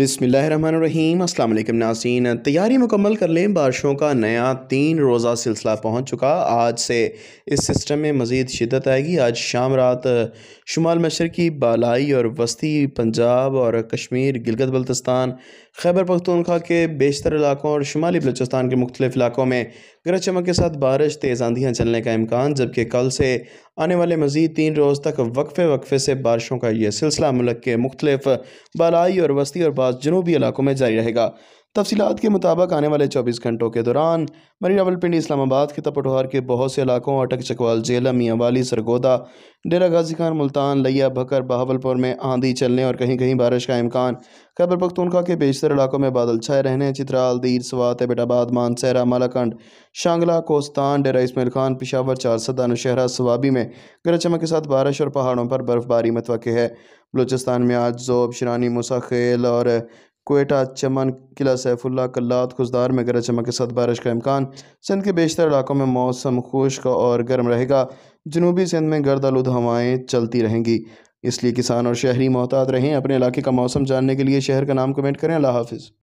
बिसमीम असल नासन तैयारी मुकम्मल कर लें बारिशों का नया तीन रोज़ा सिलसिला पहुँच चुका आज से इस सिस्टम में मज़ीद शिदत आएगी आज शाम रात शुमाल मशर की बालाई और वस्ती पंजाब और कश्मीर गिलगत बल्तिस्तान खैबर पख्तूनखा के बेशतर इलाकों और शुमाली बलोचिस्तान के मुख्तलिफ इलाकों में गरज चमक के साथ बारिश तेज़ आंधियाँ चलने का इम्कान जबकि कल से आने वाले मजीद तीन रोज़ तक वक्फे वक्फे से बारिशों का यह सिलसिला मुल्क के मुख्तलिफ बालाई और वस्ती और बाद जनूबी इलाकों में जारी रहेगा तफसीत के मुताबिक आने वाले चौबीस घंटों के दौरान मरी रावलपिंडी इस्लामाबाद के तपटोहार के बहुत से इलाकों अटक चकवाल जेला मियाँवाली सरगोदा डेरा गाजी खान मुल्तान लिया भकर बहावलपुर में आंधी चलने और कहीं कहीं बारिश का इम्कान खैबर पख्तूनखा के बेशतर इलाकों में बादल छाए रहने चित्राल दीर स्वात एबटाबाद मानसहरा मालाकंड शांगला कोस्तान डेरा इसमेल खान पिशावर चारसदा नौशहरा सवाबी में गरज चमक के साथ बारिश और पहाड़ों पर बर्फबारी मतवक़ है बलूचिस्तान में आज जोब शरानी मुसाखेल और कोयटा चमन किला सैफुल्ला कल्लात खुशदार में गरज चमक के साथ बारिश का इम्कान सिंध के बेशतर इलाकों में मौसम खुश्क और गर्म रहेगा जनूबी सिंध में गर्द आलूद हवाएँ चलती रहेंगी इसलिए किसान और शहरी मोहतात रहें अपने इलाके का मौसम जानने के लिए शहर का नाम कमेंट करें अल्लाह हाफिज़